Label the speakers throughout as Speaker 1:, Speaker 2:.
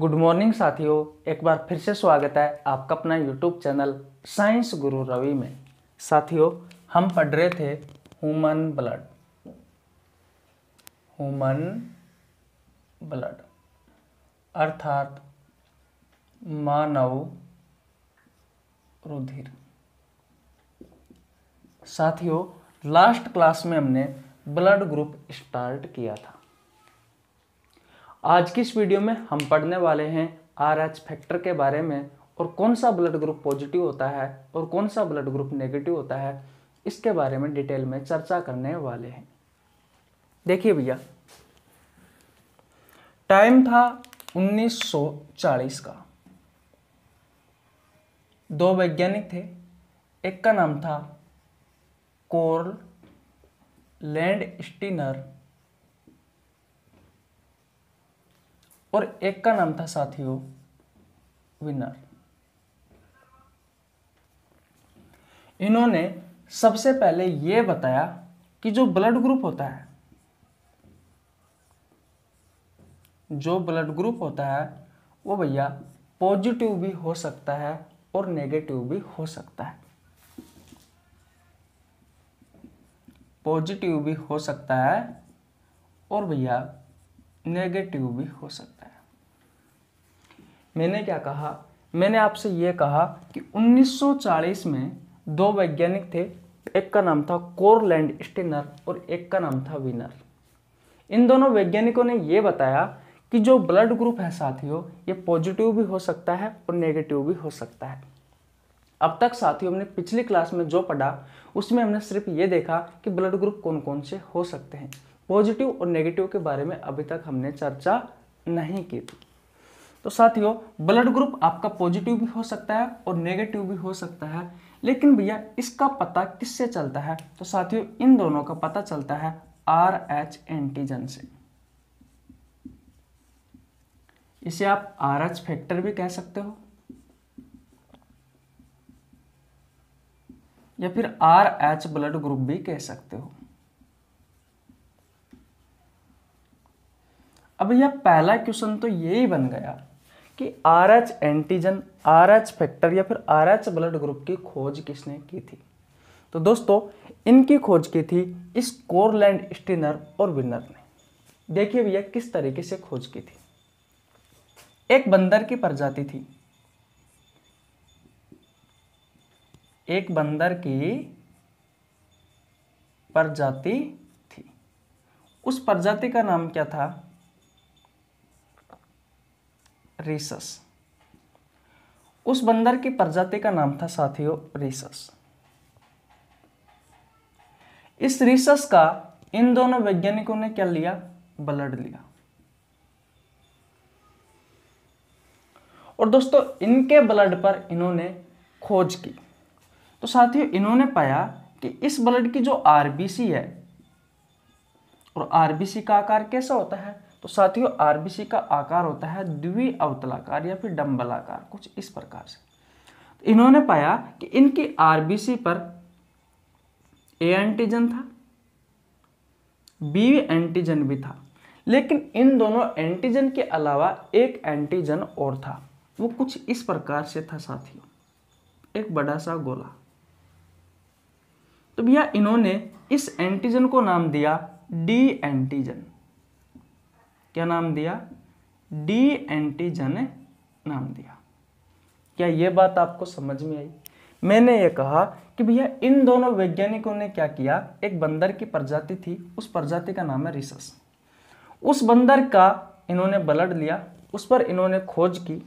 Speaker 1: good morning साथियों एक बार फिर से स्वागत है आपका अपना यूट्यूब चैनल साइंस गुरु रवि में साथियों हम पढ़ रहे थे ह्यूमन ब्लड ह्यूमन ब्लड अर्थात मानव रुधिर साथियों लास्ट क्लास में हमने ब्लड ग्रुप स्टार्ट किया था आज की इस वीडियो में हम पढ़ने वाले हैं आर एच फैक्टर के बारे में और कौन सा ब्लड ग्रुप पॉजिटिव होता है और कौन सा ब्लड ग्रुप नेगेटिव होता है इसके बारे में डिटेल में चर्चा करने वाले हैं देखिए भैया टाइम था 1940 का दो वैज्ञानिक थे एक का नाम था कोर्ल लैंड स्टीनर और एक का नाम था साथियों विनर इन्होंने सबसे पहले यह बताया कि जो ब्लड ग्रुप होता है जो ब्लड ग्रुप होता है वो भैया पॉजिटिव भी हो सकता है और नेगेटिव भी हो सकता है पॉजिटिव भी हो सकता है और भैया नेगेटिव भी हो सकता है मैंने क्या कहा मैंने आपसे ये कहा कि 1940 में दो वैज्ञानिक थे एक का नाम था कोरलैंड स्टेनर और एक का नाम था विनर इन दोनों वैज्ञानिकों ने यह बताया कि जो ब्लड ग्रुप है साथियों ये पॉजिटिव भी हो सकता है और नेगेटिव भी हो सकता है अब तक साथियों हमने पिछली क्लास में जो पढ़ा उसमें हमने सिर्फ ये देखा कि ब्लड ग्रुप कौन कौन से हो सकते हैं पॉजिटिव और नेगेटिव के बारे में अभी तक हमने चर्चा नहीं की थी तो साथियों ब्लड ग्रुप आपका पॉजिटिव भी हो सकता है और नेगेटिव भी हो सकता है लेकिन भैया इसका पता किससे चलता है तो साथियों इन दोनों का पता चलता है आर एच एंटीजन से इसे आप आर एच फैक्टर भी कह सकते हो या फिर आर एच ब्लड ग्रुप भी कह सकते हो अब भैया पहला क्वेश्चन तो यही बन गया कि R H antigen R H factor या फिर आर एच ब्लड ग्रुप की खोज किसने की थी तो दोस्तों इनकी खोज की थी इस कोरलैंड स्टिनर और विनर ने देखिए भैया किस तरीके से खोज की थी एक बंदर की प्रजाति थी एक बंदर की प्रजाति थी उस प्रजाति का नाम क्या था रेसस उस बंदर की प्रजाति का नाम था साथियों रेसस इस रिसस का इन दोनों वैज्ञानिकों ने क्या लिया ब्लड लिया और दोस्तों इनके ब्लड पर इन्होंने खोज की तो साथियों इन्होंने पाया कि इस ब्लड की जो आरबीसी है और आरबीसी का आकार कैसा होता है तो साथियों आरबीसी का आकार होता है अवतलाकार या फिर डम्बल आकार कुछ इस प्रकार से तो इन्होंने पाया कि इनकी आरबीसी पर ए एंटीजन था बी एंटीजन भी था लेकिन इन दोनों एंटीजन के अलावा एक एंटीजन और था वो कुछ इस प्रकार से था साथियों एक बड़ा सा गोला तो भैया इन्होंने इस एंटीजन को नाम दिया डी एंटीजन क्या नाम दिया डी एंटीजन नाम दिया क्या ये बात आपको समझ में आई मैंने ये कहा कि भैया इन दोनों वैज्ञानिकों ने क्या किया एक बंदर की प्रजाति थी उस प्रजाति का नाम है रिसस उस बंदर का इन्होंने ब्लड लिया उस पर इन्होंने खोज की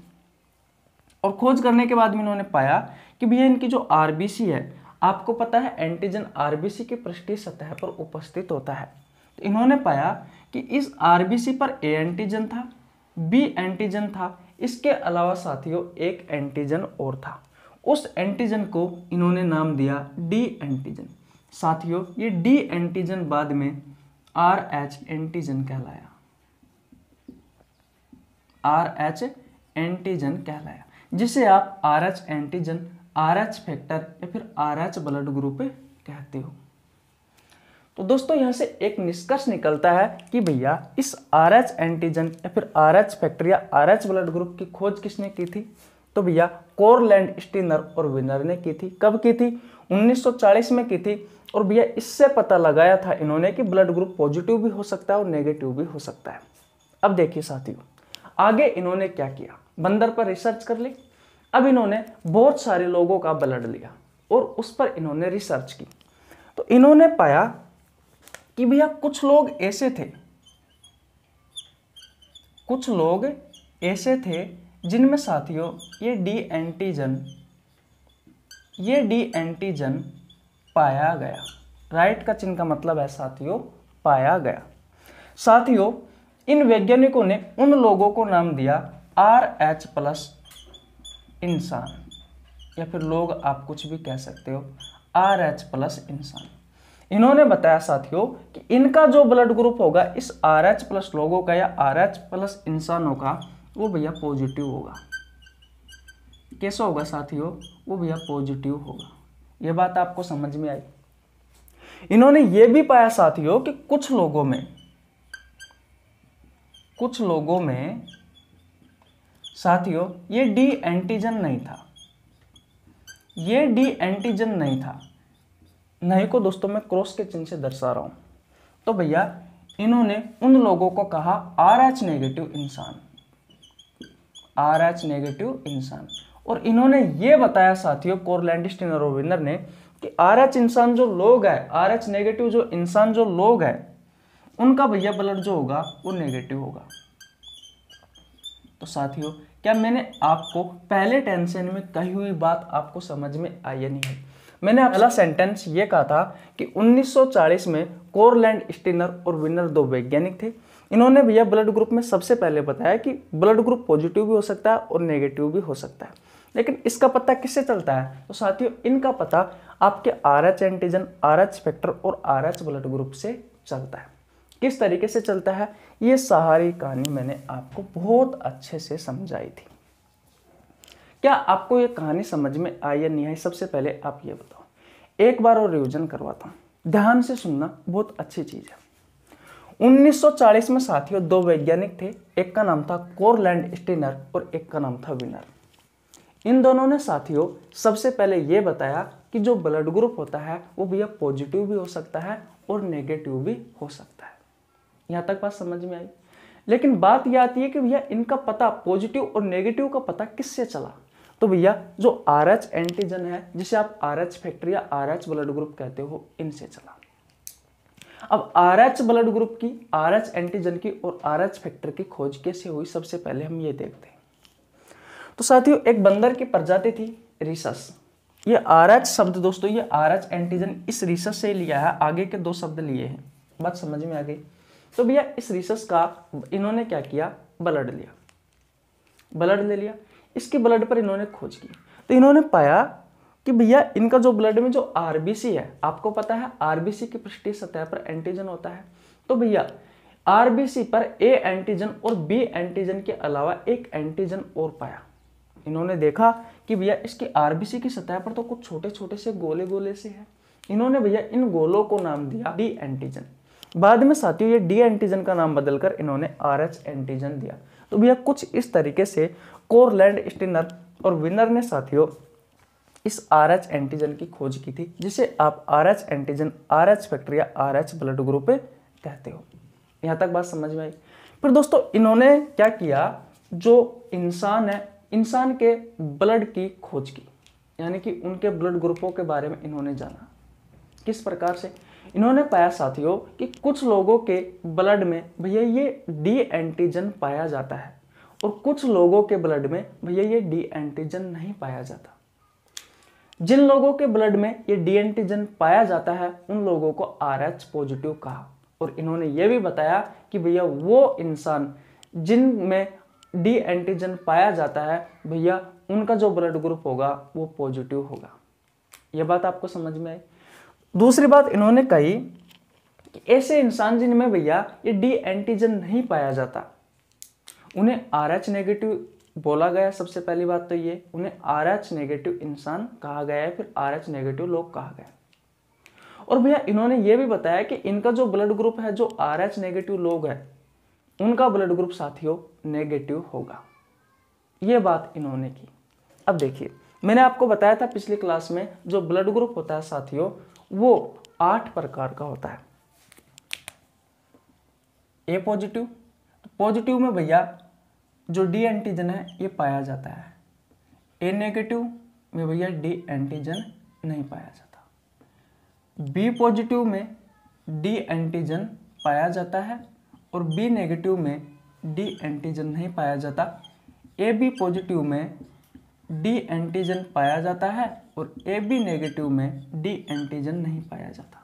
Speaker 1: और खोज करने के बाद में इन्होंने पाया कि भैया इनकी जो आरबीसी है आपको पता है एंटीजन आरबीसी की पृष्ठीय सतह पर उपस्थित होता है तो इन्होंने पाया कि इस आरबीसी पर ए एंटीजन था बी एंटीजन था इसके अलावा साथियों एक एंटीजन और था उस एंटीजन को इन्होंने नाम दिया डी एंटीजन साथियों ये डी एंटीजन बाद में आर एच एंटीजन कहलाया आर एच एंटीजन कहलाया जिसे आप R H antigen R H factor या फिर आर एच ब्लड ग्रुप कहते हो तो दोस्तों यहाँ से एक निष्कर्ष निकलता है कि भैया इस आर एच एंटीजन या फिर आर एच फैक्टर या आर एच ब्लड ग्रुप की खोज किसने की थी तो भैया कोरलैंड स्टीनर और विनर ने की थी कब की थी 1940 में की थी और भैया इससे पता लगाया था इन्होंने कि ब्लड ग्रुप पॉजिटिव भी हो सकता है और नेगेटिव भी हो सकता है अब देखिए साथियों आगे इन्होंने क्या किया बंदर पर रिसर्च कर ली अब इन्होंने बहुत सारे लोगों का ब्लड लिया और उस पर इन्होंने रिसर्च की तो इन्होंने पाया कि भैया कुछ लोग ऐसे थे कुछ लोग ऐसे थे जिनमें साथियों ये डी एंटीजन ये डी एंटीजन पाया गया राइट का चिन्ह का मतलब है साथियों पाया गया साथियों इन वैज्ञानिकों ने उन लोगों को नाम दिया आर एच प्लस इंसान या फिर लोग आप कुछ भी कह सकते हो आर एच प्लस इंसान इन्होंने बताया साथियों कि इनका जो ब्लड ग्रुप होगा इस आर एच प्लस लोगों का या आर एच प्लस इंसानों का वो भैया पॉजिटिव होगा कैसा होगा साथियों वो भैया पॉजिटिव होगा ये बात आपको समझ में आई इन्होंने ये भी पाया साथियों कि कुछ लोगों में कुछ लोगों में साथियों ये डी एंटीजन नहीं था ये डी एंटीजन नहीं था नहीं को दोस्तों मैं क्रॉस के चिन्ह से दर्शा रहा हूं तो भैया इन्होंने उन लोगों को कहा आर एच नेगेटिव इंसान आर एच नेगेटिव इंसान और इन्होंने ये बताया साथियों कोरलैंडिस्टिन और ने कि आर एच इंसान जो लोग है आर एच नेगेटिव जो इंसान जो लोग है उनका भैया ब्लड जो होगा वो नेगेटिव होगा तो साथियों क्या मैंने आपको पहले टेंशन में कही हुई बात आपको समझ में आई नहीं है मैंने अगला सेंटेंस ये कहा था कि 1940 में कोरलैंड स्टिनर और विनर दो वैज्ञानिक थे इन्होंने भैया ब्लड ग्रुप में सबसे पहले बताया कि ब्लड ग्रुप पॉजिटिव भी हो सकता है और नेगेटिव भी हो सकता है लेकिन इसका पता किससे चलता है तो साथियों इनका पता आपके R H antigen R H factor और आर एच ब्लड ग्रुप से चलता है किस तरीके से चलता है ये सहारी कहानी मैंने आपको बहुत अच्छे से समझाई थी क्या आपको ये कहानी समझ में आई या नहीं आई सबसे पहले आप ये बताओ एक बार और रिविजन करवाता हूँ ध्यान से सुनना बहुत अच्छी चीज़ है 1940 में साथियों दो वैज्ञानिक थे एक का नाम था कोरलैंड स्टेनर और एक का नाम था विनर इन दोनों ने साथियों सबसे पहले ये बताया कि जो ब्लड ग्रुप होता है वो भैया पॉजिटिव भी हो सकता है और नेगेटिव भी हो सकता है यहाँ तक बात समझ में आई लेकिन बात यह आती है कि भैया इनका पता पॉजिटिव और नेगेटिव का पता किससे चला तो भैया जो आर एच एंटीजन है जिसे आप आर एच फैक्ट्री या आर एच ब्लड ग्रुप कहते हो इनसे चला अब आर एच ब्लड ग्रुप की आर एच एंटीजन की और आर एच फैक्टर की खोज कैसे हुई सबसे पहले हम ये देखते हैं तो साथियों एक बंदर की प्रजाति थी रिसस ये आर एच शब्द दोस्तों ये आर एच एंटीजन इस रिसस से लिया है आगे के दो शब्द लिए हैं बात समझ में आ गई तो भैया इस रिसस का इन्होंने क्या किया ब्लड लिया ब्लड ले लिया इसके ब्लड पर इन्होंने खोज की तो इन्होंने पाया कि भैया इनका जो ब्लड में जो आरबीसी है आपको पता है आरबीसी की पृष्ठीय सतह पर एंटीजन होता है तो भैया आरबीसी पर ए एंटीजन और बी एंटीजन के अलावा एक एंटीजन और पाया इन्होंने देखा कि भैया इसके आरबीसी की सतह पर तो कुछ छोटे छोटे से गोले गोले से है इन्होंने भैया इन गोलों को नाम दिया बी एंटीजन बाद में साथियों ये डी एंटीजन का नाम बदलकर इन्होंने आर एच एंटीजन दिया तो भैया कुछ इस तरीके से कोरलैंड स्टिनर और विनर ने साथियों इस आर एच एंटीजन की खोज की थी जिसे आप R H antigen R H factor या आर एच ब्लड ग्रुप कहते हो यहाँ तक बात समझ में आई फिर दोस्तों इन्होंने क्या किया जो इंसान है इंसान के ब्लड की खोज की यानी कि उनके ब्लड ग्रुपों के बारे में इन्होंने जाना किस प्रकार से इन्होंने पाया साथियों कि कुछ लोगों के ब्लड में भैया ये डी एंटीजन पाया जाता है और कुछ लोगों के ब्लड में भैया ये डी एंटीजन नहीं पाया जाता जिन लोगों के ब्लड में ये डी एंटीजन पाया जाता है उन लोगों को आर एच पॉजिटिव कहा और इन्होंने ये भी बताया कि भैया वो इंसान जिन में डी एंटीजन पाया जाता है भैया उनका जो ब्लड ग्रुप होगा वो पॉजिटिव होगा ये बात आपको समझ में आई दूसरी बात इन्होंने कही कि ऐसे इंसान जिनमें भैया ये डी एंटीजन नहीं पाया जाता उन्हें आर एच नेगेटिव बोला गया सबसे पहली बात तो ये उन्हें आर एच नेगेटिव इंसान कहा गया है फिर आर एच नेगेटिव लोग कहा गया और भैया इन्होंने ये भी बताया कि इनका जो ब्लड ग्रुप है जो आर एच नेगेटिव लोग हैं उनका ब्लड ग्रुप साथियों नेगेटिव होगा ये बात इन्होंने की अब देखिए मैंने आपको बताया था पिछली क्लास में जो ब्लड ग्रुप होता है साथियों वो आठ प्रकार का होता है ए पॉजिटिव पॉजिटिव में भैया जो डी एंटीजन है ये पाया जाता है ए नेगेटिव में भैया डी एंटीजन नहीं पाया जाता बी पॉजिटिव में डी एंटीजन पाया जाता है और बी नेगेटिव में डी एंटीजन नहीं पाया जाता ए बी पॉजिटिव में डी एंटीजन पाया जाता है और ए बी नेगेटिव में डी एंटीजन नहीं पाया जाता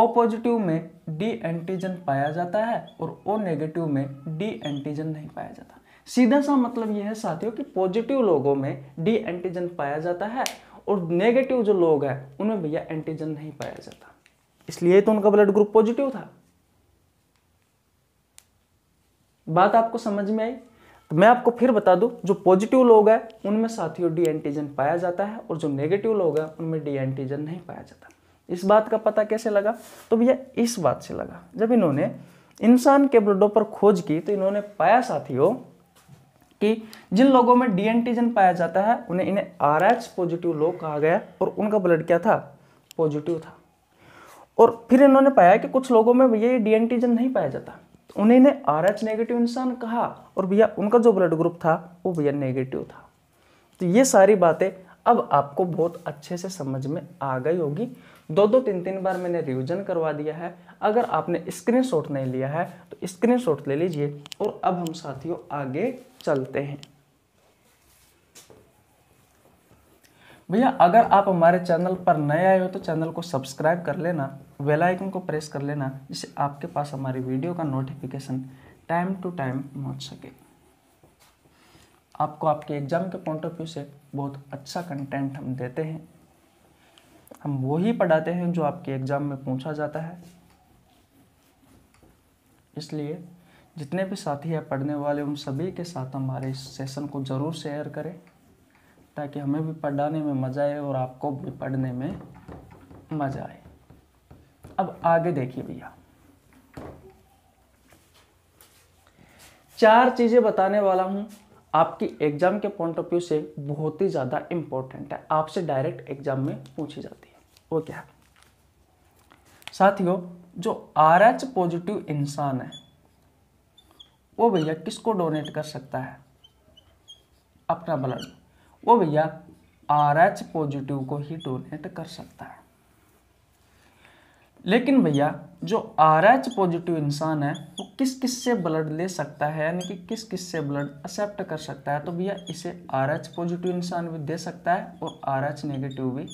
Speaker 1: ओ पॉजिटिव में डी एंटीजन पाया जाता है और ओ नेगेटिव में डी एंटीजन नहीं पाया जाता सीधा सा मतलब यह है साथियों कि पॉजिटिव लोगों में डी एंटीजन पाया जाता है और नेगेटिव जो लोग हैं उनमें भैया एंटीजन नहीं पाया जाता इसलिए तो उनका ब्लड ग्रुप पॉजिटिव था बात आपको समझ में आई तो मैं आपको फिर बता दूं जो पॉजिटिव लोग हैं उनमें साथियों डी एंटीजन पाया जाता है और जो नेगेटिव लोग हैं उनमें डी एंटीजन नहीं पाया जाता इस बात का पता कैसे लगा तो भैया इस बात से लगा जब इन्होंने इंसान के ब्लडों पर खोज की तो इन्होंने पाया साथियों कि जिन लोगों में डी एंटीजन पाया जाता है उन्हें इन्हें आर एच पॉजिटिव लोग कहा गया और उनका ब्लड क्या था पॉजिटिव था और फिर इन्होंने पाया कि कुछ लोगों में भैया ये डी एंटीजन नहीं पाया जाता उन्होंने आर एच नेगेटिव इंसान कहा और भैया उनका जो ब्लड ग्रुप था वो भैया नेगेटिव था तो ये सारी बातें अब आपको बहुत अच्छे से समझ में आ गई होगी दो दो तीन तीन बार मैंने रिवीजन करवा दिया है अगर आपने स्क्रीनशॉट नहीं लिया है तो स्क्रीनशॉट ले लीजिए और अब हम साथियों आगे चलते हैं भैया अगर आप हमारे चैनल पर नए आए हो तो चैनल को सब्सक्राइब कर लेना वेल आइकन को प्रेस कर लेना जिससे आपके पास हमारी वीडियो का नोटिफिकेशन टाइम टू टाइम पहुंच सके आपको आपके एग्ज़ाम के पॉइंट ऑफ व्यू से बहुत अच्छा कंटेंट हम देते हैं हम वही पढ़ाते हैं जो आपके एग्ज़ाम में पूछा जाता है इसलिए जितने भी साथी हैं पढ़ने वाले उन सभी के साथ हमारे इस सेशन को ज़रूर शेयर करें ताकि हमें भी पढ़ाने में मज़ा आए और आपको भी पढ़ने में मज़ा आए अब आगे देखिए भैया चार चीजें बताने वाला हूं आपकी एग्जाम के पॉइंट ऑफ व्यू से बहुत ही ज्यादा इंपॉर्टेंट है आपसे डायरेक्ट एग्जाम में पूछी जाती है वो क्या है साथियों जो आर एच पॉजिटिव इंसान है वो भैया किसको डोनेट कर सकता है अपना ब्लड वो भैया आर एच पॉजिटिव को ही डोनेट कर सकता है लेकिन भैया जो आर एच पॉजिटिव इंसान है वो किस किस से ब्लड ले सकता है यानी कि किस किस से ब्लड एक्सेप्ट कर सकता है तो भैया इसे आर एच पॉजिटिव इंसान भी दे सकता है और आर एच नेगेटिव भी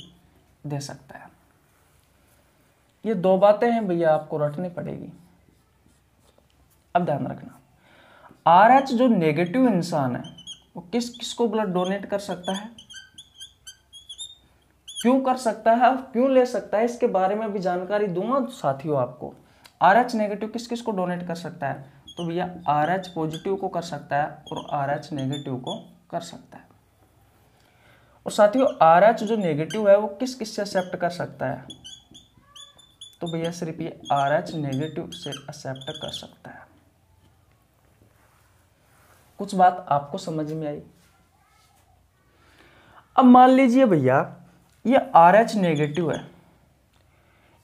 Speaker 1: दे सकता है ये दो बातें हैं भैया आपको रटनी पड़ेगी अब ध्यान रखना आर एच जो नेगेटिव इंसान है वो किस किस को ब्लड डोनेट कर सकता है क्यों कर सकता है और क्यों ले सकता है इसके बारे में भी जानकारी दूंगा साथियों आपको आर एच नेगेटिव किस किस को डोनेट कर सकता है तो भैया आर एच पॉजिटिव को कर सकता है और आर एच नेगेटिव को कर सकता है और साथियों आर एच जो नेगेटिव है वो किस किस से एक्सेप्ट कर सकता है तो भैया सिर्फ ये आर एच नेगेटिव से एक्सेप्ट कर सकता है कुछ बात आपको समझ में आई अब मान लीजिए भैया ये आर एच नेगेटिव है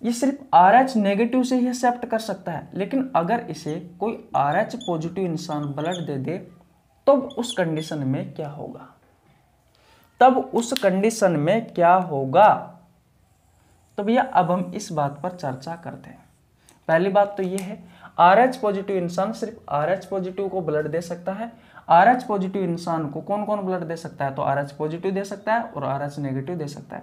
Speaker 1: ये सिर्फ आर एच नेगेटिव से ही एक्सेप्ट कर सकता है लेकिन अगर इसे कोई आर एच पॉजिटिव इंसान ब्लड दे दे तो उस कंडीशन में क्या होगा तब उस कंडीशन में क्या होगा तो भैया अब हम इस बात पर चर्चा करते हैं पहली बात तो ये है आर एच पॉजिटिव इंसान सिर्फ आर एच पॉजिटिव को ब्लड दे सकता है आर एच पॉजिटिव इंसान को कौन कौन ब्लड दे सकता है तो आर एच पॉजिटिव दे सकता है और आर एच नेगेटिव दे सकता है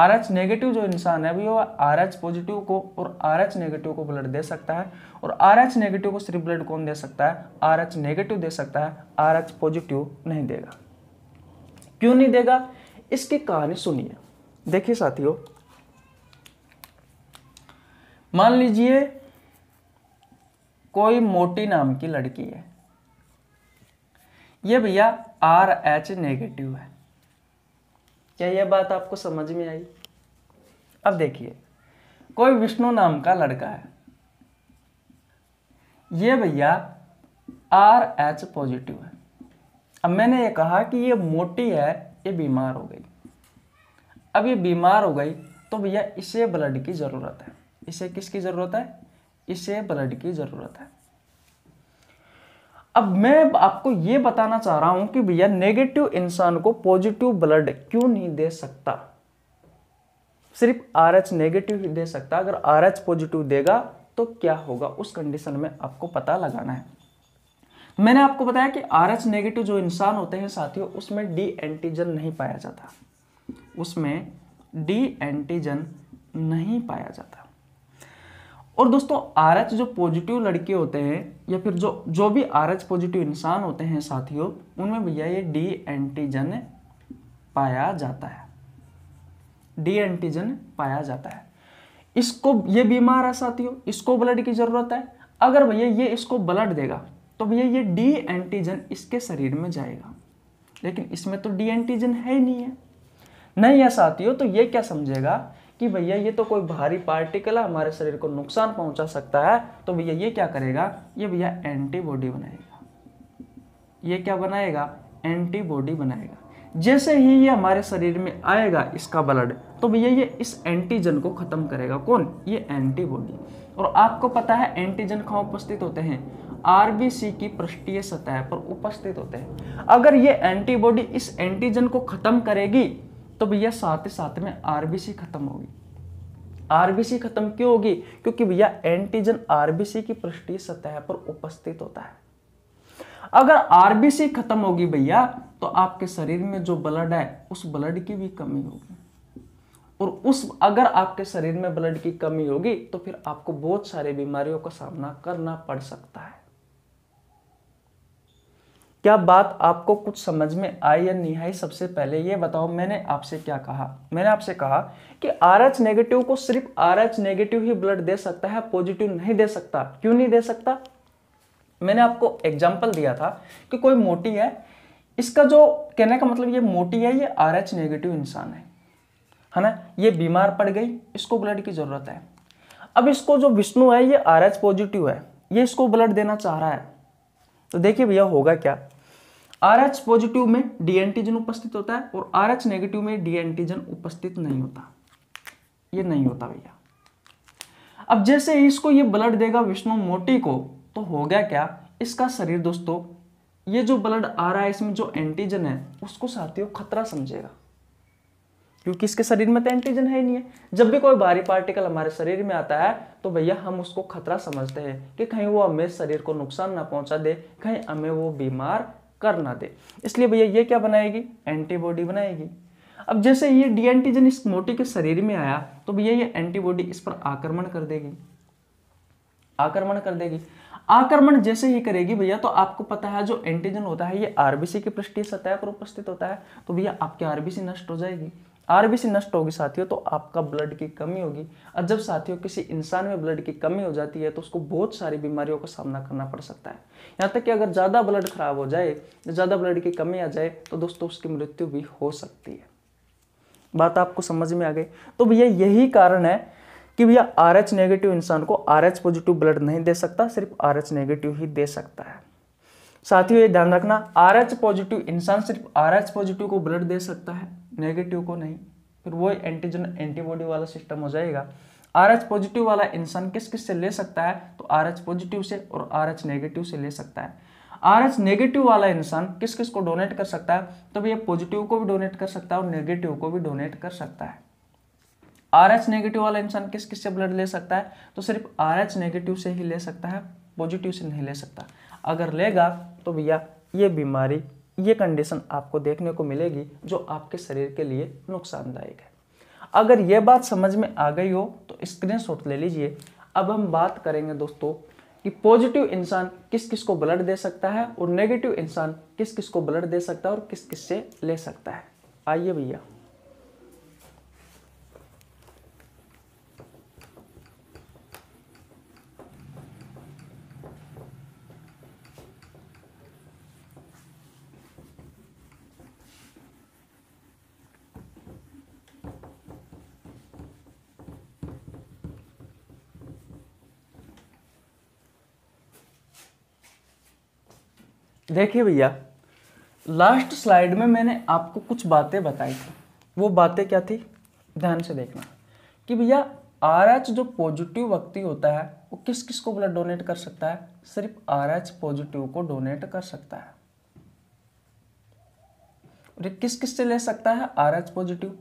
Speaker 1: आर एच नेगेटिव जो इंसान है वो आर एच पॉजिटिव को और आर एच नेगेटिव को ब्लड दे सकता है और आर एच नेगेटिव को सिर्फ ब्लड कौन दे सकता है आर एच नेगेटिव दे सकता है आर एच पॉजिटिव नहीं देगा क्यों नहीं देगा इसकी कहानी सुनिए देखिए साथियों मान लीजिए कोई मोटी नाम की लड़की है ये भैया आर एच नेगेटिव है क्या यह बात आपको समझ में आई अब देखिए कोई विष्णु नाम का लड़का है ये भैया आर एच पॉजिटिव है अब मैंने ये कहा कि ये मोटी है ये बीमार हो गई अब ये बीमार हो गई तो भैया इसे ब्लड की ज़रूरत है इसे किसकी ज़रूरत है इसे ब्लड की ज़रूरत है अब मैं आपको ये बताना चाह रहा हूं कि भैया नेगेटिव इंसान को पॉजिटिव ब्लड क्यों नहीं दे सकता सिर्फ आर एच नेगेटिव ही दे सकता अगर आर एच पॉजिटिव देगा तो क्या होगा उस कंडीशन में आपको पता लगाना है मैंने आपको बताया कि आर एच नेगेटिव जो इंसान होते हैं साथियों उसमें डी एंटीजन नहीं पाया जाता उसमें डी एंटीजन नहीं पाया जाता और दोस्तों आर जो पॉजिटिव लड़के होते हैं या फिर जो जो भी आर पॉजिटिव इंसान होते हैं साथियों उनमें भैया ये डी एंटीजन पाया जाता है डी एंटीजन पाया जाता है इसको ये बीमार है साथियों इसको ब्लड की जरूरत है अगर भैया ये इसको ब्लड देगा तो भैया ये डी एंटीजन इसके शरीर में जाएगा लेकिन इसमें तो डी एंटीजन है ही नहीं है नहीं है साथियों तो ये क्या समझेगा कि भैया ये तो कोई भारी पार्टिकल है हमारे शरीर को नुकसान पहुंचा सकता है तो भैया ये क्या करेगा ये भैया एंटीबॉडी बनाएगा ये क्या बनाएगा एंटीबॉडी बनाएगा जैसे ही ये हमारे शरीर में आएगा इसका ब्लड तो भैया ये इस एंटीजन को ख़त्म करेगा कौन ये एंटीबॉडी और आपको पता है एंटीजन कहाँ उपस्थित होते हैं आरबीसी की पृष्ठीय सतह पर उपस्थित होते हैं अगर ये एंटीबॉडी इस एंटीजन को ख़त्म करेगी तो भैया साथ ही साथ में आरबीसी खत्म होगी आरबीसी खत्म क्यों होगी क्योंकि भैया एंटीजन आरबीसी की पृष्ठीय सतह पर उपस्थित होता है अगर आरबीसी खत्म होगी भैया तो आपके शरीर में जो ब्लड है उस ब्लड की भी कमी होगी और उस अगर आपके शरीर में ब्लड की कमी होगी तो फिर आपको बहुत सारी बीमारियों का सामना करना पड़ सकता है क्या बात आपको कुछ समझ में आई या नहीं आई सबसे पहले ये बताओ मैंने आपसे क्या कहा मैंने आपसे कहा कि आर एच नेगेटिव को सिर्फ आर एच नेगेटिव ही ब्लड दे सकता है पॉजिटिव नहीं दे सकता क्यों नहीं दे सकता मैंने आपको एग्जाम्पल दिया था कि कोई मोटी है इसका जो कहने का मतलब ये मोटी है ये आर एच नेगेटिव इंसान है है ना ये बीमार पड़ गई इसको ब्लड की ज़रूरत है अब इसको जो विष्णु है ये आर एच पॉजिटिव है ये इसको ब्लड देना चाह रहा है तो देखिए भैया होगा क्या आर एच पॉजिटिव में डी एंटीजन उपस्थित होता है और आर एच नेगेटिव में डी एंटीजन उपस्थित नहीं होता ये नहीं होता भैया अब जैसे इसको ये ब्लड देगा विष्णु मोटी को तो हो गया क्या इसका शरीर दोस्तों ये जो ब्लड आ रहा है इसमें जो एंटीजन है उसको साथियों खतरा समझेगा क्योंकि इसके शरीर में तो एंटीजन है ही नहीं है जब भी कोई भारी पार्टिकल हमारे शरीर में आता है तो भैया हम उसको खतरा समझते हैं कि कहीं वो हमें शरीर को नुकसान ना पहुंचा दे कहीं हमें वो बीमार कर ना दे इसलिए भैया ये क्या बनाएगी एंटीबॉडी बनाएगी अब जैसे ये डी इस मोटी के शरीर में आया तो भैया ये एंटीबॉडी इस पर आक्रमण कर देगी आक्रमण कर देगी आक्रमण जैसे ही करेगी भैया तो आपको पता है जो एंटीजन होता है ये आरबीसी की पृष्ठीय सतह पर उपस्थित होता है तो भैया आपकी आरबीसी नष्ट हो जाएगी आरबीसी नष्ट होगी साथियों तो आपका ब्लड की कमी होगी और जब साथियों किसी इंसान में ब्लड की कमी हो जाती है तो उसको बहुत सारी बीमारियों का सामना करना पड़ सकता है यहाँ तक कि अगर ज़्यादा ब्लड खराब हो जाए ज़्यादा ब्लड की कमी आ जाए तो दोस्तों उसकी मृत्यु भी हो सकती है बात आपको समझ में आ गई तो भैया यही कारण है कि भैया आर एच नेगेटिव इंसान को आर एच पॉजिटिव ब्लड नहीं दे सकता सिर्फ आर एच नेगेटिव ही दे सकता है साथियों ये ध्यान रखना आर एच पॉजिटिव इंसान सिर्फ आर एच पॉजिटिव को ब्लड दे सकता है नेगेटिव को नहीं फिर वो एंटीजन एंटीबॉडी वाला सिस्टम हो जाएगा आर एच पॉजिटिव वाला इंसान किस किस से ले सकता है तो आर एच पॉजिटिव से और आर एच नेगेटिव से ले सकता है आर एच नेगेटिव वाला इंसान किस किस को डोनेट कर सकता है तो ये पॉजिटिव को भी डोनेट कर सकता है और नेगेटिव को भी डोनेट कर सकता है आर एच नेगेटिव वाला इंसान किस किस से ब्लड ले सकता है तो सिर्फ आर एच नेगेटिव से ही ले सकता है पॉजिटिव से नहीं ले सकता अगर लेगा तो भैया ये बीमारी ये कंडीशन आपको देखने को मिलेगी जो आपके शरीर के लिए नुकसानदायक है अगर ये बात समझ में आ गई हो तो स्क्रीनशॉट ले लीजिए अब हम बात करेंगे दोस्तों कि पॉजिटिव इंसान किस किस को ब्लड दे सकता है और नेगेटिव इंसान किस किस को ब्लड दे सकता है और किस किस से ले सकता है आइए भैया देखिए भैया लास्ट स्लाइड में मैंने आपको कुछ बातें बताई थी वो बातें क्या थी ध्यान से देखना कि भैया आर एच जो पॉजिटिव व्यक्ति होता है वो किस किस को ब्लड डोनेट कर सकता है सिर्फ आर एच पॉजिटिव को डोनेट कर सकता है और ये किस किस से ले सकता है आर एच पॉजिटिव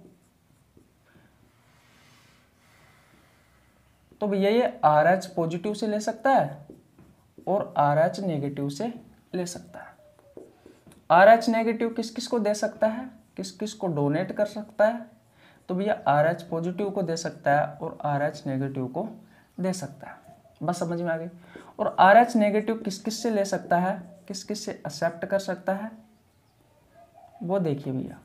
Speaker 1: तो भैया ये आर एच पॉजिटिव से ले सकता है और आर एच नेगेटिव से ले सकता है आर एच नेगेटिव किस किस को दे सकता है किस किस को डोनेट कर सकता है तो भैया आर एच पॉजिटिव को दे सकता है और आर एच नेगेटिव को दे सकता है बस समझ में आ गई और आर एच नेगेटिव किस किस से ले सकता है किस किस से एक्सेप्ट कर सकता है वो देखिए भैया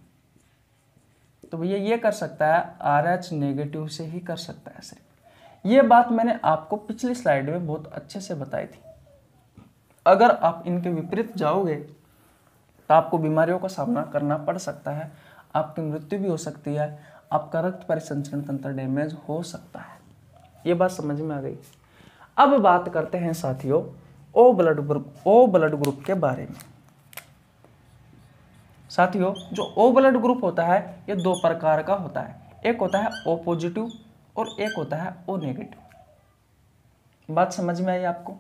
Speaker 1: तो भैया ये कर सकता है आर एच नेगेटिव से ही कर सकता है सिर्फ ये बात मैंने आपको पिछली स्लाइड में बहुत अच्छे से बताई थी अगर आप इनके विपरीत जाओगे तो आपको बीमारियों का सामना करना पड़ सकता है आपकी मृत्यु भी हो सकती है आपका रक्त परिसंचरण तंत्र डैमेज हो सकता है ये बात समझ में आ गई अब बात करते हैं साथियों O blood group O blood group के बारे में साथियों जो ओ ब्लड ग्रुप होता है ये दो प्रकार का होता है एक होता है ओ पॉजिटिव और एक होता है ओ नेगेटिव बात समझ में आई आपको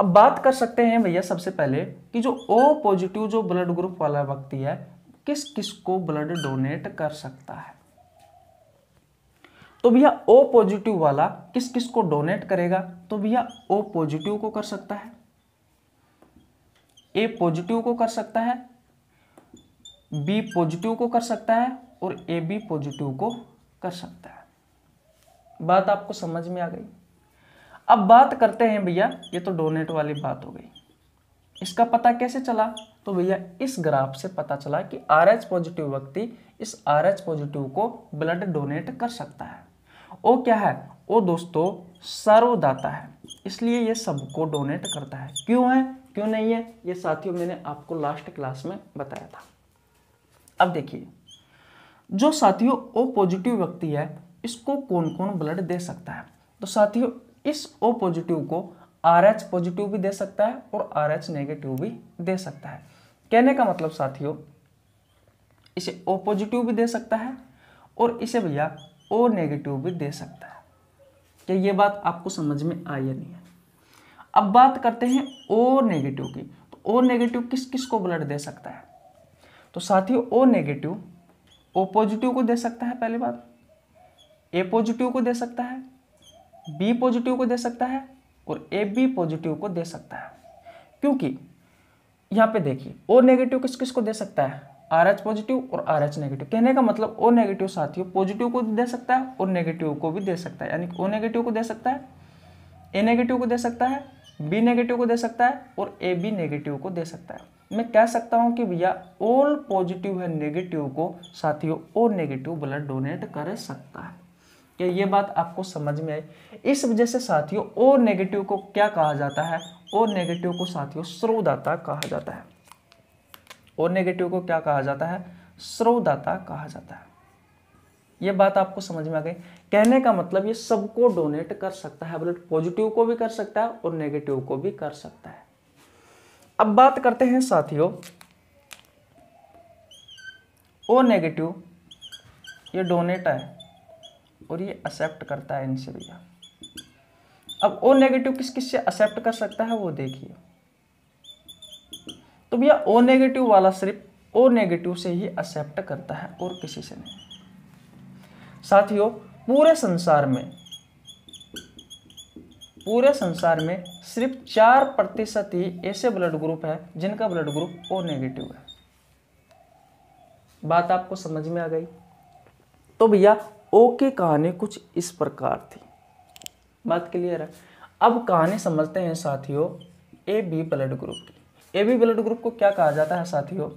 Speaker 1: अब बात कर सकते हैं भैया सबसे पहले कि जो ओ पॉजिटिव जो ब्लड ग्रुप वाला व्यक्ति है किस किस को ब्लड डोनेट कर सकता है तो भैया ओ पॉजिटिव वाला किस किस को डोनेट करेगा तो भैया ओ पॉजिटिव को कर सकता है ए पॉजिटिव को कर सकता है बी पॉजिटिव को कर सकता है और ए बी पॉजिटिव को कर सकता है बात आपको समझ में आ गई अब बात करते हैं भैया ये तो डोनेट वाली बात हो गई इसका पता कैसे चला तो भैया इस ग्राफ से पता चला कि आर एच पॉजिटिव व्यक्ति इस आर एच पॉजिटिव को ब्लड डोनेट कर सकता है वो क्या है वो दोस्तों सर्वदाता है इसलिए ये सबको डोनेट करता है क्यों है क्यों नहीं है ये साथियों मैंने आपको लास्ट क्लास में बताया था अब देखिए जो साथियों ओ पॉजिटिव व्यक्ति है इसको कौन कौन ब्लड दे सकता है तो साथियों इस ओ पॉजिटिव को आर एच पॉजिटिव भी दे सकता है और आर एच नेगेटिव भी दे सकता है कहने का मतलब साथियों इसे ओ पॉजिटिव भी दे सकता है और इसे भैया ओ नेगेटिव भी दे सकता है क्या ये बात आपको समझ में आई या नहीं है अब बात करते हैं ओ नेगेटिव की तो ओ नेगेटिव किस किस को ब्लड दे सकता है तो साथियों ओ नेगेटिव ओ पॉजिटिव को दे सकता है पहली बात ए पॉजिटिव को दे सकता है बी पॉजिटिव को दे सकता है और ए बी पॉजिटिव को दे सकता है क्योंकि यहाँ पे देखिए ओ नेगेटिव किस किस को दे सकता है आर एच पॉजिटिव और आर एच नेगेटिव कहने का मतलब ओ नेगेटिव साथियों पॉजिटिव को दे सकता है और नेगेटिव को भी दे सकता है यानी ओ नेगेटिव को दे सकता है ए नेगेटिव को दे सकता है बी नेगेटिव को दे सकता है और ए बी नेगेटिव को दे सकता है मैं कह सकता हूँ कि भैया ऑल पॉजिटिव है नेगेटिव को साथियों ओ नेगेटिव ब्लड डोनेट कर सकता है क्या ये बात आपको समझ में आई इस वजह से साथियों ओ नेगेटिव को क्या कहा जाता है ओ नेगेटिव को साथियों स्रोदाता कहा जाता है ओ नेगेटिव को क्या कहा जाता है स्रोदाता कहा जाता है ये बात आपको समझ में आ गई कहने का मतलब ये सबको डोनेट कर सकता है ब्लड पॉजिटिव को भी कर सकता है और नेगेटिव को भी कर सकता है अब बात करते हैं साथियों ओ नेगेटिव ये डोनेट है और ये एक्सेप्ट करता है इनसे भैया अब ओ नेगेटिव किस किस से एक्सेप्ट कर सकता है वो देखिए तो भैया ओ नेगेटिव वाला सिर्फ ओ नेगेटिव से ही एक्सेप्ट करता है और किसी से नहीं साथियों पूरे संसार में पूरे संसार में सिर्फ चार प्रतिशत ही ऐसे ब्लड ग्रुप है जिनका ब्लड ग्रुप ओ नेगेटिव है बात आपको समझ में आ गई तो भैया ओके कहानी कुछ इस प्रकार थी बात क्लियर है अब कहानी समझते हैं साथियों ए बी ब्लड ग्रुप की ए बी ब्लड ग्रुप को क्या कहा जाता है साथियों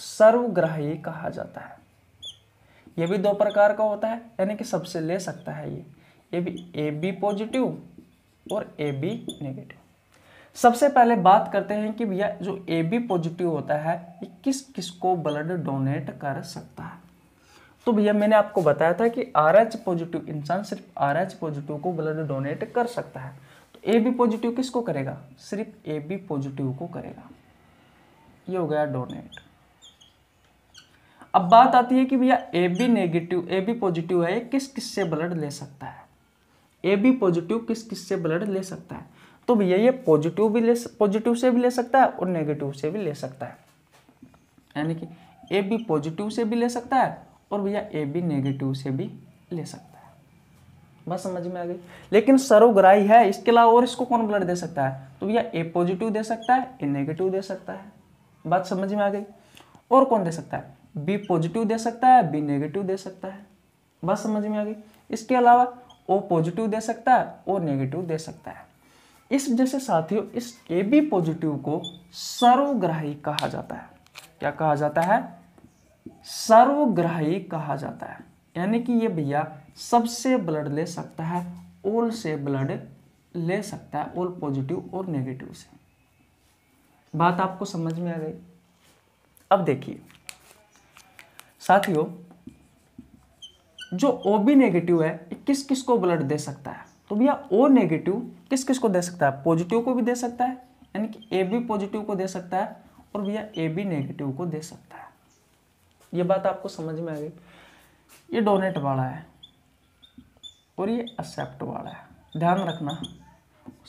Speaker 1: सर्वग्राही कहा जाता है ये भी दो प्रकार का होता है यानी कि सबसे ले सकता है ये ये भी ए बी पॉजिटिव और ए बी नेगेटिव सबसे पहले बात करते हैं कि भैया जो ए बी पॉजिटिव होता है ये किस किस को ब्लड डोनेट कर सकता है तो भैया मैंने आपको बताया था कि आर एच पॉजिटिव इंसान सिर्फ आर एच पॉजिटिव को ब्लड डोनेट कर सकता है तो ए बी पॉजिटिव किसको करेगा सिर्फ ए बी पॉजिटिव को करेगा ये हो गया डोनेट अब बात आती है कि भैया A B negative A B positive है किस किस से ब्लड ले सकता है ए बी पॉजिटिव किस किस से ब्लड ले सकता है तो भैया ये पॉजिटिव भी ले पॉजिटिव से भी ले सकता है और नेगेटिव से भी ले सकता है यानी कि ए बी पॉजिटिव से भी ले सकता है और भैया ए बी नेगेटिव से भी ले सकता है बस समझ में आ गई लेकिन सरोग्राही है इसके अलावा और इसको कौन ब्लड दे सकता है तो भैया ए पॉजिटिव दे सकता है ए नेगेटिव दे सकता है बात समझ में आ गई और कौन दे सकता है बी पॉजिटिव दे सकता है बी नेगेटिव दे सकता है बात समझ में आ गई इसके अलावा ओ पॉजिटिव दे सकता है ओ नेगेटिव दे सकता है इस जैसे साथियों इस ए बी पॉजिटिव को सर्वग्राही कहा जाता है क्या कहा जाता है सर्वग्राही कहा जाता है यानी कि ये भैया सबसे ब्लड ले सकता है ओल से ब्लड ले सकता है ओल पॉजिटिव और नेगेटिव से बात आपको समझ में आ गई अब देखिए साथियों जो ओ बी नेगेटिव है किस किस को ब्लड दे सकता है तो भैया ओ नेगेटिव किस किस को दे सकता है पॉजिटिव को भी दे सकता है यानी कि ए बी पॉजिटिव को दे सकता है और भैया ए बी नेगेटिव को दे सकता है ये बात आपको समझ में आ गई ये डोनेट वाला है और ये एक्सेप्ट वाला है ध्यान रखना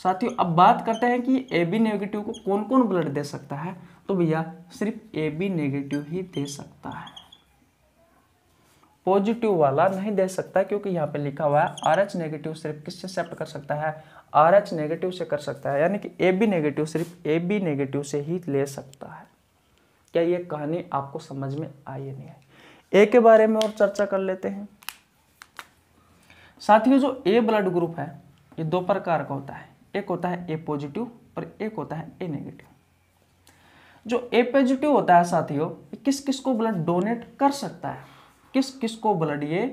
Speaker 1: साथियों अब बात करते हैं कि ए बी नेगेटिव को कौन कौन ब्लड दे सकता है तो भैया सिर्फ ए बी नेगेटिव ही दे सकता है पॉजिटिव वाला नहीं दे सकता क्योंकि यहाँ पे लिखा हुआ है आर एच नेगेटिव सिर्फ किससे एक्सेप्ट कर सकता है आर एच नेगेटिव से कर सकता है यानी कि ए बी नेगेटिव सिर्फ ए बी नेगेटिव से ही ले सकता है क्या ये कहानी आपको समझ में आई या नहीं आई ए के बारे में और चर्चा कर लेते हैं साथियों जो ए ब्लड ग्रुप है ये दो प्रकार का होता है एक होता है ए पॉजिटिव और एक होता है ए नेगेटिव जो ए पॉजिटिव होता है साथियों किस किस को ब्लड डोनेट कर सकता है किस किस को ब्लड ये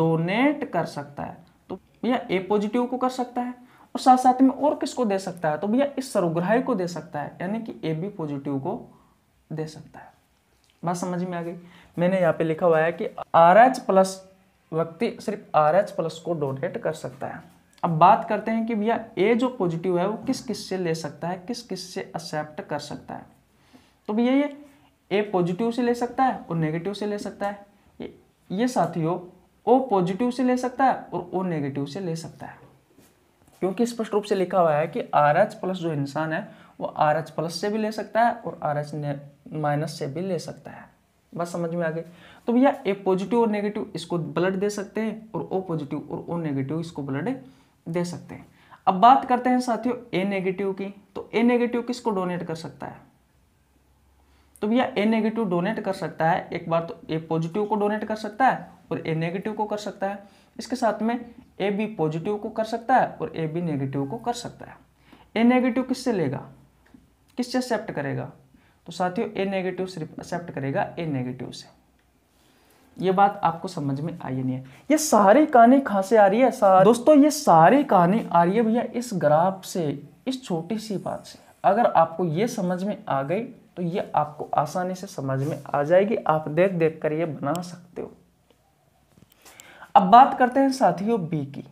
Speaker 1: डोनेट कर सकता है तो भैया ए पॉजिटिव को कर सकता है और साथ साथ में और किसको दे सकता है तो भैया इस सर्वग्राही को दे सकता है यानी कि ए बी पॉजिटिव को दे सकता है बात समझ में आ गई मैंने यहाँ पे लिखा हुआ है कि आर एच प्लस व्यक्ति सिर्फ आर एच प्लस को डोनेट कर सकता है अब बात करते हैं कि भैया ए जो पॉजिटिव है वो किस किस से ले सकता है किस किस से एक्सेप्ट कर सकता है तो भैया ये ए पॉजिटिव से ले सकता है और नेगेटिव से ले सकता है ये ये साथियों ओ पॉजिटिव से ले सकता है और ओ नेगेटिव से ले सकता है क्योंकि स्पष्ट रूप से लिखा हुआ है कि आर एच प्लस जो इंसान है वो आर एच प्लस से भी ले सकता है और आर एच माइनस से भी ले सकता है बस समझ में आ गई तो भैया ए पॉजिटिव और नेगेटिव इसको ब्लड दे सकते हैं और ओ पॉजिटिव और ओ नेगेटिव इसको ब्लड दे सकते हैं अब बात करते हैं साथियों ए नेगेटिव की तो ए नेगेटिव किसको डोनेट कर सकता है तो भैया ए नेगेटिव डोनेट कर सकता है एक बार तो ए पॉजिटिव को डोनेट कर सकता है और ए नेगेटिव को कर सकता है इसके साथ में ए बी पॉजिटिव को कर सकता है और ए बी नेगेटिव को कर सकता है ए नेगेटिव किससे लेगा किससे एक्सेप्ट करेगा तो साथियों ए नेगेटिव से एक्सेप्ट करेगा ए नेगेटिव से ये बात आपको समझ में आई नहीं है ये सारी कहानी कहाँ से आ रही है सार... दोस्तों ये सारी कहानी आ रही है भैया इस ग्राफ से इस छोटी सी बात से अगर आपको ये समझ में आ गई तो ये आपको आसानी से समझ में आ जाएगी आप देख देख कर ये बना सकते हो अब बात करते हैं साथियों बी की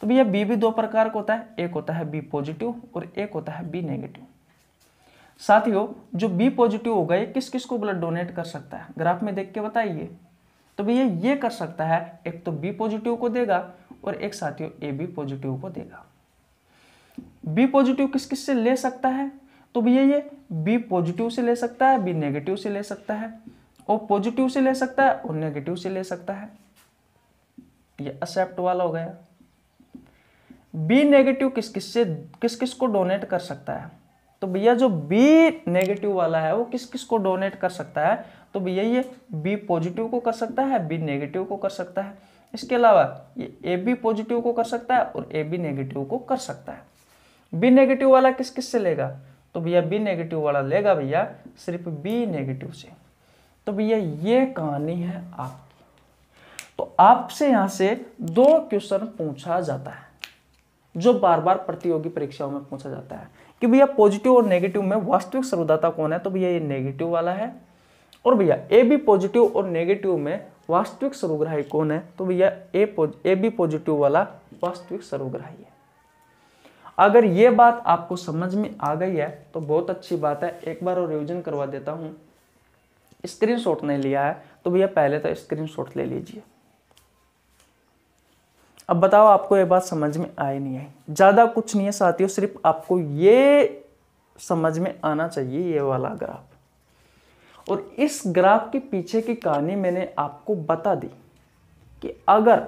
Speaker 1: तो भैया बी भी दो प्रकार का होता है एक होता है बी पॉजिटिव और एक होता है बी नेगेटिव साथियों जो बी पॉजिटिव होगा ये किस किस को ब्लड डोनेट कर सकता है ग्राफ में देख के बताइए तो भैया ये कर सकता है एक तो बी पॉजिटिव को देगा और एक साथियों ए बी पॉजिटिव को देगा बी पॉजिटिव किस किस से ले सकता है तो भैया ये बी पॉजिटिव से ले सकता है बी नेगेटिव से ले सकता है ओ पॉजिटिव से ले सकता है और नेगेटिव से ले सकता है ये असेप्ट वाला हो गया बी नेगेटिव किस किस से किस किस को डोनेट कर सकता है तो भैया जो बी नेगेटिव वाला है वो किस किस को डोनेट कर सकता है तो भैया ये बी पॉजिटिव को कर सकता है बी नेगेटिव को कर सकता है इसके अलावा ये ए बी पॉजिटिव को कर सकता है और ए बी नेगेटिव को कर सकता है बी नेगेटिव वाला किस किस से लेगा तो भैया बी नेगेटिव वाला लेगा भैया सिर्फ बी नेगेटिव से तो भैया ये कहानी है आपकी तो आपसे यहां से दो क्वेश्चन पूछा जाता है जो बार बार प्रतियोगी परीक्षाओं में पूछा जाता है कि भैया पॉजिटिव और नेगेटिव में वास्तविक सर्वदाता कौन है तो भैया ये नेगेटिव वाला है और भैया ए बी पॉजिटिव और नेगेटिव में वास्तविक सर्वग्राही कौन है तो भैया ए ए बी पॉजिटिव वाला वास्तविक सर्वग्राही है अगर ये बात आपको समझ में आ गई है तो बहुत अच्छी बात है एक बार और रिविजन करवा देता हूँ स्क्रीनशॉट नहीं लिया है तो भैया पहले तो स्क्रीनशॉट ले लीजिए अब बताओ आपको ये बात समझ में आई नहीं आई ज़्यादा कुछ नहीं है साथियों सिर्फ आपको ये समझ में आना चाहिए ये वाला ग्राफ और इस ग्राफ के पीछे की कहानी मैंने आपको बता दी कि अगर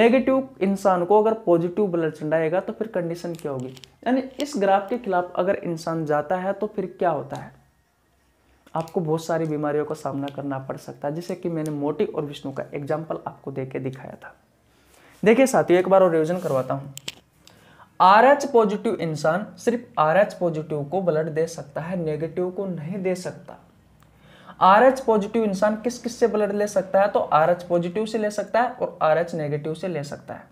Speaker 1: नेगेटिव इंसान को अगर पॉजिटिव ब्लड चढ़ाएगा तो फिर कंडीशन क्या होगी यानी इस ग्राफ के खिलाफ अगर इंसान जाता है तो फिर क्या होता है आपको बहुत सारी बीमारियों का सामना करना पड़ सकता है जैसे कि मैंने मोटी और विष्णु का एग्जाम्पल आपको दे के दिखाया था देखिए साथियों एक बार और रिविजन करवाता हूँ आर एच पॉजिटिव इंसान सिर्फ आर एच पॉजिटिव को ब्लड दे सकता है नेगेटिव को नहीं दे सकता आर एच पॉजिटिव इंसान किस किस से ब्लड ले सकता है तो आर एच पॉजिटिव से ले सकता है और आर एच नेगेटिव से ले सकता है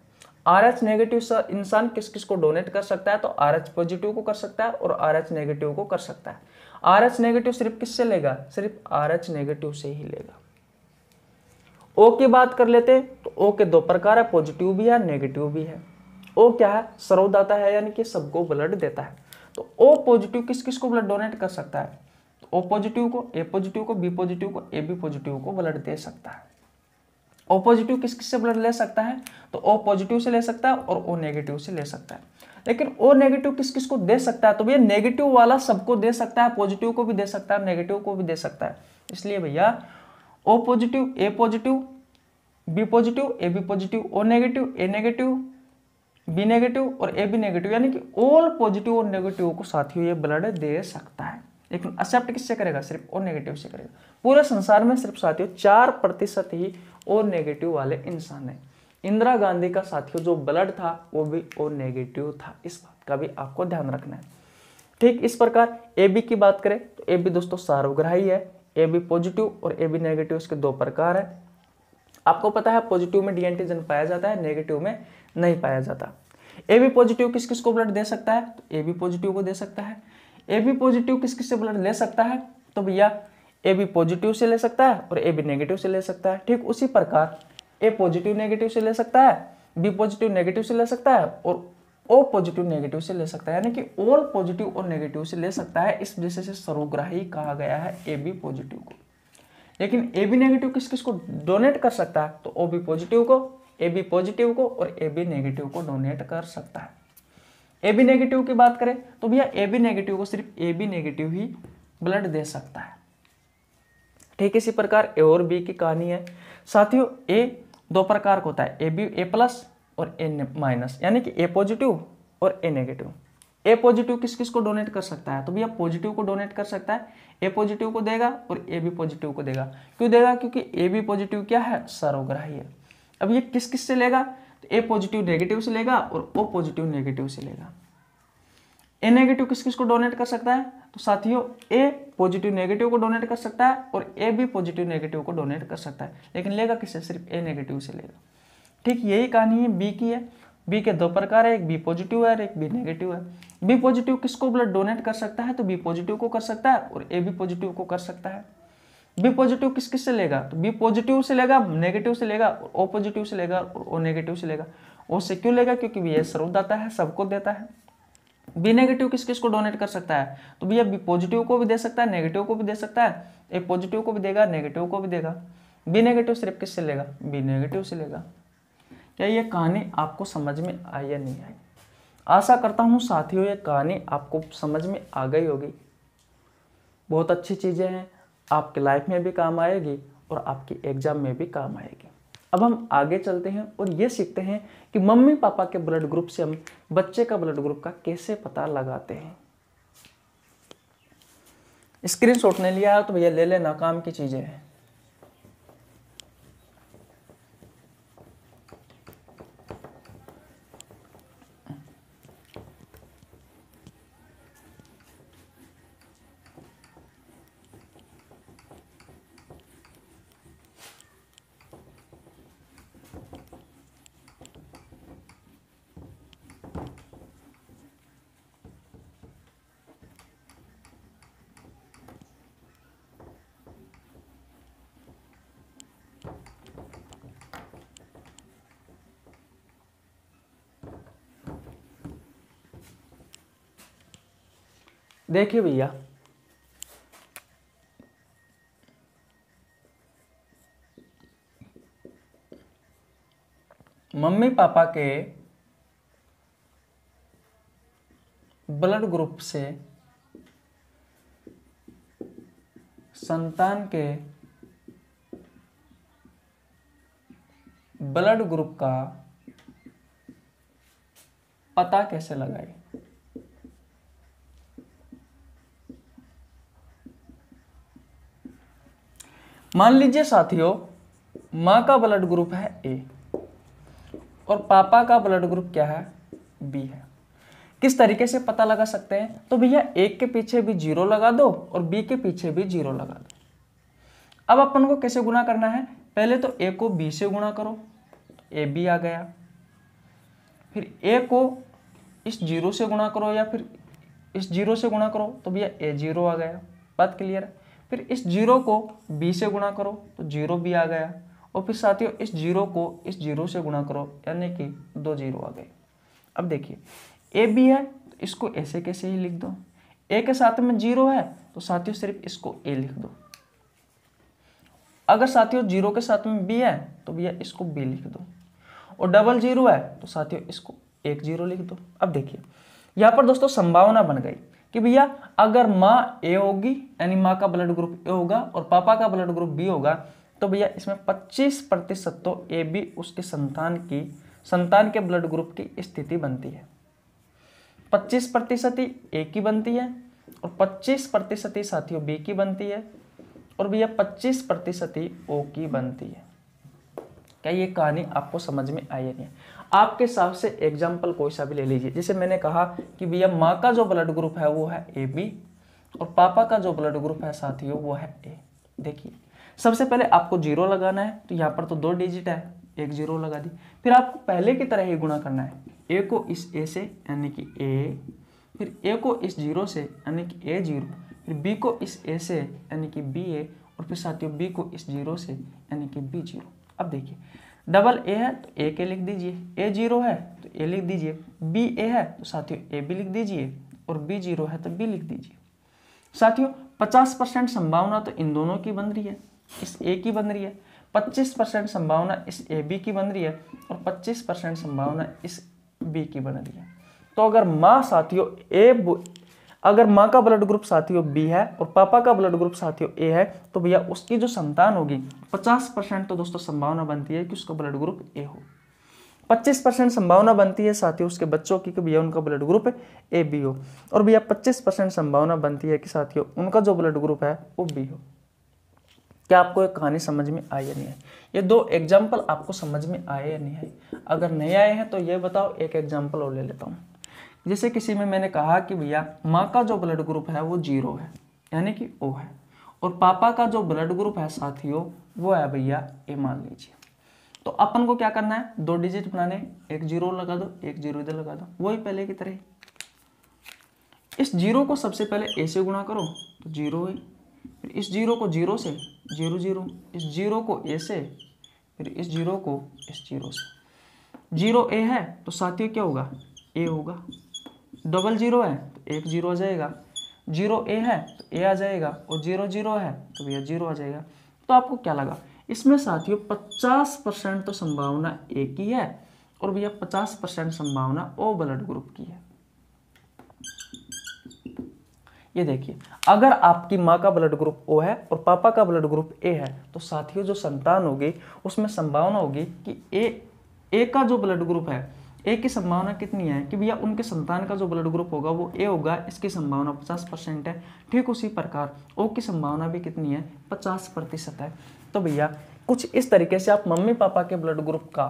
Speaker 1: आर एच नेगेटिव इंसान किस किस को डोनेट कर सकता है तो आर एच पॉजिटिव को कर सकता है और आर एच नेगेटिव को कर सकता है आर एच नेगेटिव सिर्फ किससे लेगा सिर्फ आर एच नेगेटिव से ही लेगा ओ की बात कर लेते हैं तो ओ के दो प्रकार है पॉजिटिव भी है नेगेटिव भी है ओ क्या है सर्वदाता है यानी कि सबको ब्लड देता है तो ओ पॉजिटिव किस किस को ब्लड डोनेट कर सकता है तो ओ पॉजिटिव को ए पॉजिटिव को बी पॉजिटिव को ए बी पॉजिटिव को ब्लड दे सकता है ओ पॉजिटिव किस किस से ब्लड ले सकता है तो ओ पॉजिटिव से ले सकता है और ओ नेगेटिव से ले सकता है लेकिन ओ नेगेटिव किस किस को दे सकता है तो भैया नेगेटिव वाला सबको दे सकता है पॉजिटिव को भी दे सकता है नेगेटिव को भी दे सकता है इसलिए भैया O positive A positive B positive A B positive O negative A negative B negative और ए बी नेगेटिव यानी कि ऑल पॉजिटिव और नेगेटिव को साथियों ये ब्लड दे सकता है लेकिन एक्सेप्ट किससे करेगा सिर्फ ओ नेगेटिव से करेगा पूरे संसार में सिर्फ साथियों चार प्रतिशत ही ओ नेगेटिव वाले इंसान हैं इंदिरा गांधी का साथियों जो ब्लड था वो भी ओ नेगेटिव था इस बात का भी आपको ध्यान रखना है ठीक इस प्रकार ए बी की बात करें तो ए बी दोस्तों सार्वग्राही है ए बी पॉजिटिव और ए बी नेगेटिव इसके दो प्रकार है आपको पता है पॉजिटिव में डी एंटीजन पाया जाता है नेगेटिव में नहीं पाया जाता ए बी पॉजिटिव किस किस को ब्लड दे सकता है तो ए बी पॉजिटिव को दे सकता है ए बी पॉजिटिव किस किस से ब्लड ले सकता है तो भैया ए बी पॉजिटिव से ले सकता है और ए बी नेगेटिव से ले सकता है ठीक उसी प्रकार ए पॉजिटिव नेगेटिव से ले सकता है बी पॉजिटिव नेगेटिव से ले सकता है और ओ पॉजिटिव नेगेटिव से ले सकता है यानी कि ऑल पॉजिटिव और नेगेटिव से ले सकता है इस वजह से सर्वग्राही कहा गया है ए बी पॉजिटिव को लेकिन ए बी नेगेटिव किस किस को डोनेट कर सकता है तो ओ बी पॉजिटिव को ए बी पॉजिटिव को और ए बी नेगेटिव को डोनेट कर सकता है ए बी नेगेटिव की बात करें तो भैया ए बी नेगेटिव को सिर्फ ए बी नेगेटिव ही ब्लड दे सकता है ठीक इसी प्रकार ए और बी की कहानी है साथियों ए दो प्रकार का होता है ए बी ए प्लस और ए माइनस यानी कि ए पॉजिटिव और ए नेगेटिव ए पॉजिटिव किस किस को डोनेट कर सकता है तो भैया पॉजिटिव को डोनेट कर सकता है ए पॉजिटिव को देगा और ए बी पॉजिटिव को देगा क्यों देगा क्योंकि ए बी पॉजिटिव क्या है सर्वग्राही है अब ये किस किस से लेगा तो ए पॉजिटिव नेगेटिव से लेगा और ओ पॉजिटिव नेगेटिव से लेगा ए नेगेटिव किस किस को डोनेट कर सकता है तो साथियों ए पॉजिटिव नेगेटिव को डोनेट कर सकता है और ए भी पॉजिटिव नेगेटिव को डोनेट कर सकता है लेकिन लेगा किससे सिर्फ ए नेगेटिव से लेगा ठीक यही कहानी है बी की है बी के दो प्रकार है एक बी पॉजिटिव है और एक बी नेगेटिव है बी पॉजिटिव किसको ब्लड डोनेट कर सकता है तो बी पॉजिटिव को कर सकता है और ए बी पॉजिटिव को कर सकता है बी पॉजिटिव किस किस से लेगा तो बी पॉजिटिव से लेगा नेगेटिव से लेगा और ओ पॉजिटिव से लेगा और ओ नेगेटिव से लेगा ओ से क्यों लेगा क्योंकि बी भैया सर्वदाता है सबको देता है बी नेगेटिव किस किस को डोनेट कर सकता है तो भैया बी पॉजिटिव को भी दे सकता है नेगेटिव को भी दे सकता है ए पॉजिटिव को भी देगा नेगेटिव को भी देगा बी नेगेटिव सिर्फ किससे लेगा बी नेगेटिव से लेगा क्या ये कहानी आपको समझ में आई या नहीं आई आशा करता हूँ साथियों ये कहानी आपको समझ में आ गई होगी बहुत अच्छी चीज़ें हैं आपके लाइफ में भी काम आएगी और आपकी एग्ज़ाम में भी काम आएगी अब हम आगे चलते हैं और ये सीखते हैं कि मम्मी पापा के ब्लड ग्रुप से हम बच्चे का ब्लड ग्रुप का कैसे पता लगाते हैं स्क्रीन शॉट ने लिया तो भैया ले लेना काम की चीज़ें हैं देखिए भैया मम्मी पापा के ब्लड ग्रुप से संतान के ब्लड ग्रुप का पता कैसे लगाए मान लीजिए साथियों माँ का ब्लड ग्रुप है ए और पापा का ब्लड ग्रुप क्या है बी है किस तरीके से पता लगा सकते हैं तो भैया एक के पीछे भी जीरो लगा दो और बी के पीछे भी जीरो लगा दो अब अपन को कैसे गुना करना है पहले तो ए को बी से गुणा करो ए तो बी आ गया फिर ए को इस जीरो से गुणा करो या फिर इस जीरो से गुणा करो तो भैया ए जीरो आ गया बात क्लियर है फिर इस जीरो को बी से गुणा करो तो जीरो बी आ गया और फिर साथियों इस जीरो को इस जीरो से गुणा करो यानी कि दो जीरो आ गए अब देखिए ए बी है तो इसको ऐसे कैसे ही लिख दो ए के साथ में जीरो है तो साथियों सिर्फ इसको ए लिख दो अगर साथियों जीरो के साथ में बी है तो भैया इसको बी लिख दो और डबल जीरो है तो साथियों इसको एक जीरो लिख दो अब देखिए यहाँ पर दोस्तों संभावना बन गई कि भैया अगर माँ ए होगी यानी माँ का ब्लड ग्रुप ए होगा और पापा का ब्लड ग्रुप बी होगा तो भैया इसमें 25 प्रतिशत तो ए बी उसके संतान की संतान के ब्लड ग्रुप की स्थिति बनती है 25 प्रतिशत ही ए की बनती है और 25 प्रतिशत ही साथियों बी की बनती है और भैया 25 प्रतिशत ही ओ की बनती है क्या ये कहानी आपको समझ में आई नहीं आपके हिसाब से एग्जाम्पल कोई सा भी ले लीजिए जैसे मैंने कहा कि भैया माँ का जो ब्लड ग्रुप है वो है ए बी और पापा का जो ब्लड ग्रुप है साथियों वो है ए देखिए सबसे पहले आपको जीरो लगाना है तो यहाँ पर तो दो डिजिट है एक जीरो लगा दी फिर आपको पहले की तरह ही गुणा करना है ए को इस ए से यानी कि ए फिर ए को इस जीरो से यानी कि ए जीरो फिर बी को इस ए से यानी कि बी ए और फिर साथियों बी को इस जीरो से यानी कि बी जीरो अब देखिए डबल ए है तो ए के लिख दीजिए ए जीरो है तो ए लिख दीजिए बी ए है तो साथियों ए बी लिख दीजिए और बी जीरो है तो बी लिख दीजिए साथियों पचास परसेंट संभावना तो इन दोनों की बन रही है इस ए की बन रही है पच्चीस परसेंट संभावना इस ए बी की बन रही है और पच्चीस परसेंट संभावना इस बी की बन रही है तो अगर माँ साथियों ए अगर माँ का ब्लड ग्रुप साथियों बी है और पापा का ब्लड ग्रुप साथियों ए है तो भैया उसकी जो संतान होगी 50 परसेंट तो दोस्तों संभावना बनती है कि उसका ब्लड ग्रुप ए हो 25 परसेंट संभावना बनती है साथियों उसके बच्चों की कि भैया उनका ब्लड ग्रुप ए बी हो और भैया 25 परसेंट संभावना बनती है कि साथियों उनका जो ब्लड ग्रुप है वो बी हो क्या आपको एक कहानी समझ में आई या नहीं आई ये दो एग्जाम्पल आपको समझ में आए या नहीं आए अगर नहीं आए हैं तो ये बताओ एक एग्जाम्पल और ले लेता हूँ जैसे किसी में मैंने कहा कि भैया माँ का जो ब्लड ग्रुप है वो जीरो है यानी कि ओ है और पापा का जो ब्लड ग्रुप है साथियों वो है भैया ए मान लीजिए तो अपन को क्या करना है दो डिजिट बनाने एक जीरो लगा दो एक जीरो इधर लगा दो वही पहले की तरह इस जीरो को सबसे पहले ए से गुणा करो तो जीरो ही फिर इस जीरो को जीरो से जीरो जीरो इस जीरो को ए से फिर इस जीरो को इस जीरो से जीरो ए है तो साथियों क्या होगा ए होगा डबल जीरो है तो एक जीरो आ जाएगा जीरो ए है तो ए आ जाएगा और जीरो जीरो है तो भैया जीरो आ जाएगा तो आपको क्या लगा इसमें साथियों पचास परसेंट तो संभावना ए की है और भैया पचास परसेंट संभावना ओ ब्लड ग्रुप की है ये देखिए अगर आपकी माँ का ब्लड ग्रुप ओ है और पापा का ब्लड ग्रुप ए है तो साथियों जो संतान होगी उसमें संभावना होगी कि ए ए का जो ब्लड ग्रुप है ए की संभावना कितनी है कि भैया उनके संतान का जो ब्लड ग्रुप होगा वो ए होगा इसकी संभावना पचास परसेंट है ठीक उसी प्रकार ओ की संभावना भी कितनी है पचास प्रतिशत है तो भैया कुछ इस तरीके से आप मम्मी पापा के ब्लड ग्रुप का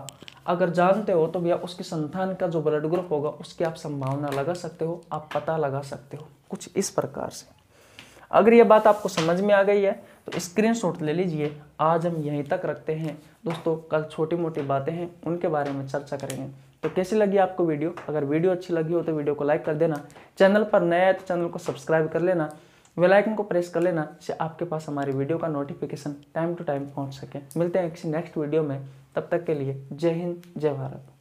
Speaker 1: अगर जानते हो तो भैया उसके संतान का जो ब्लड ग्रुप होगा उसकी आप संभावना लगा सकते हो आप पता लगा सकते हो कुछ इस प्रकार से अगर ये बात आपको समझ में आ गई है तो स्क्रीनशॉट ले लीजिए आज हम यहीं तक रखते हैं दोस्तों कल छोटी मोटी बातें हैं उनके बारे में चर्चा करेंगे तो कैसी लगी आपको वीडियो अगर वीडियो अच्छी लगी हो तो वीडियो को लाइक कर देना चैनल पर नया है तो चैनल को सब्सक्राइब कर लेना वे लाइकन को प्रेस कर लेना जिससे आपके पास हमारी वीडियो का नोटिफिकेशन टाइम टू टाइम पहुँच सके मिलते हैं किसी नेक्स्ट वीडियो में तब तक के लिए जय हिंद जय भारत